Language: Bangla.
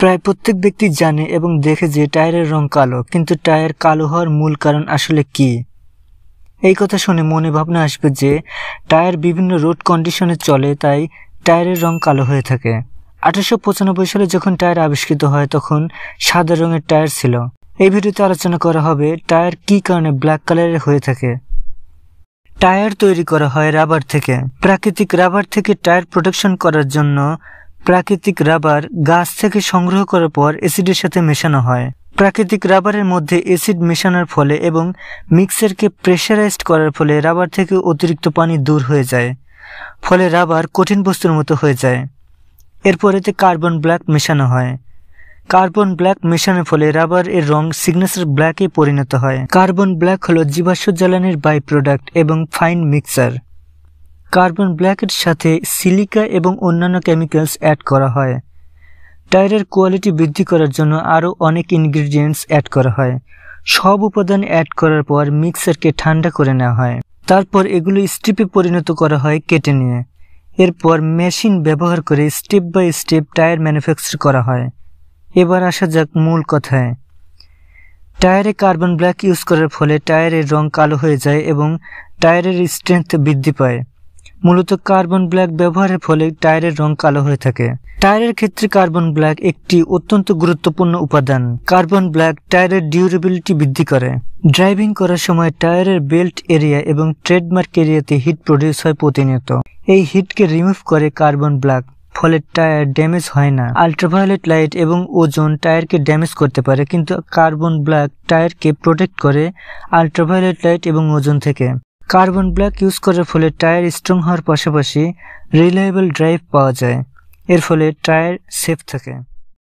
প্রায় প্রত্যেক ব্যক্তি জানে এবং দেখে যে টায়ারের রং কালো কিন্তু টায়ার কালো হওয়ার মূল কারণ আসলে কি এই কথা শুনে মনে ভাবনা আসবে যে টায়ার বিভিন্ন রোড কন্ডিশনে চলে তাই টায়ারের রং কালো হয়ে থাকে আঠারোশো পঁচানব্বই সালে যখন টায়ার আবিষ্কৃত হয় তখন সাদা রঙের টায়ার ছিল এই ভিডিওতে আলোচনা করা হবে টায়ার কি কারণে ব্ল্যাক কালারের হয়ে থাকে টায়ার তৈরি করা হয় রাবার থেকে প্রাকৃতিক রাবার থেকে টায়ার প্রোটেকশন করার জন্য প্রাকৃতিক রাবার গাছ থেকে সংগ্রহ করার পর অ্যাসিডের সাথে মেশানো হয় প্রাকৃতিক রাবারের মধ্যে অ্যাসিড মেশানোর ফলে এবং মিক্সারকে প্রেশারাইজড করার ফলে রাবার থেকে অতিরিক্ত পানি দূর হয়ে যায় ফলে রাবার কঠিন বস্তুর মতো হয়ে যায় এরপর এতে কার্বন ব্ল্যাক মেশানো হয় কার্বন ব্ল্যাক মেশানোর ফলে রাবার এর রং সিগনেচার ব্ল্যাকে পরিণত হয় কার্বন ব্ল্যাক হলো জীবাশ্ম জ্বালানির বাই প্রোডাক্ট এবং ফাইন মিক্সার কার্বন ব্ল্যাকের সাথে সিলিকা এবং অন্যান্য কেমিক্যালস অ্যাড করা হয় টায়ারের কোয়ালিটি বৃদ্ধি করার জন্য আরও অনেক ইনগ্রিডিয়েন্টস অ্যাড করা হয় সব উপাদান অ্যাড করার পর মিক্সারকে ঠান্ডা করে নেওয়া হয় তারপর এগুলো স্ট্রিপে পরিণত করা হয় কেটে নিয়ে এরপর মেশিন ব্যবহার করে step by step tyre manufacture করা হয় এবার আসা যাক মূল কথায় টায়ারে কার্বন ব্ল্যাক ইউজ করার ফলে টায়ারের রং কালো হয়ে যায় এবং টায়ারের স্ট্রেংথ বৃদ্ধি পায় মূলত কার্বন ব্ল্যাক ব্যবহারের ফলে টায়ারের রং কালো হয়ে থাকে টায়ারের ক্ষেত্রে কার্বন ব্ল্যাক একটি অত্যন্ত গুরুত্বপূর্ণ উপাদান কার্বন ব্ল্যাক টায়ারের ডিউরেবিলিটি বৃদ্ধি করে ড্রাইভিং করার সময় টায়ারের বেল্ট এরিয়া এবং ট্রেডমার্ক এরিয়াতে হিট প্রডিউস হয় প্রতিনিয়ত এই হিটকে রিমুভ করে কার্বন ব্ল্যাক ফলে টায়ার ড্যামেজ হয় না আল্ট্রাভায়োলেট লাইট এবং ওজন টায়ারকে ড্যামেজ করতে পারে কিন্তু কার্বন ব্ল্যাক টায়ারকে প্রোটেক্ট করে আল্ট্রাভায়োলেট লাইট এবং ওজন থেকে কার্বন ব্ল্যাক ইউজ করার ফলে টায়ার স্ট্রং হওয়ার পাশাপাশি রিলায়েবল ড্রাইভ পাওয়া যায় এর ফলে টায়ার সেফ থাকে